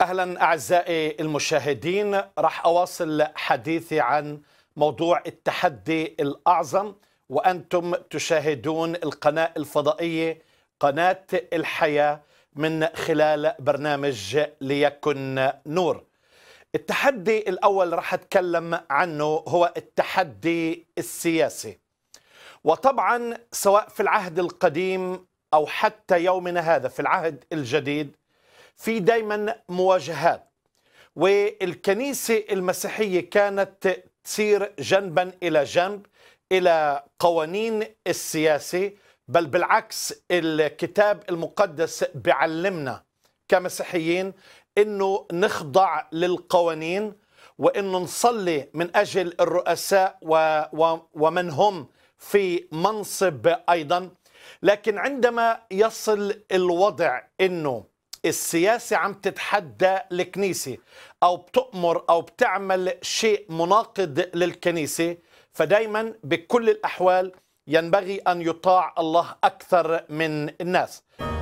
اهلا اعزائي المشاهدين راح اواصل حديثي عن موضوع التحدي الاعظم وانتم تشاهدون القناه الفضائيه قناه الحياه من خلال برنامج ليكن نور. التحدي الاول راح اتكلم عنه هو التحدي السياسي. وطبعا سواء في العهد القديم او حتى يومنا هذا في العهد الجديد في دايما مواجهات والكنيسة المسيحية كانت تسير جنبا إلى جنب إلى قوانين السياسة بل بالعكس الكتاب المقدس بعلمنا كمسيحيين أنه نخضع للقوانين وأنه نصلي من أجل الرؤساء ومن هم في منصب أيضا لكن عندما يصل الوضع أنه السياسة عم تتحدى الكنيسة أو بتؤمر أو بتعمل شيء مناقض للكنيسة فدايما بكل الأحوال ينبغي أن يطاع الله أكثر من الناس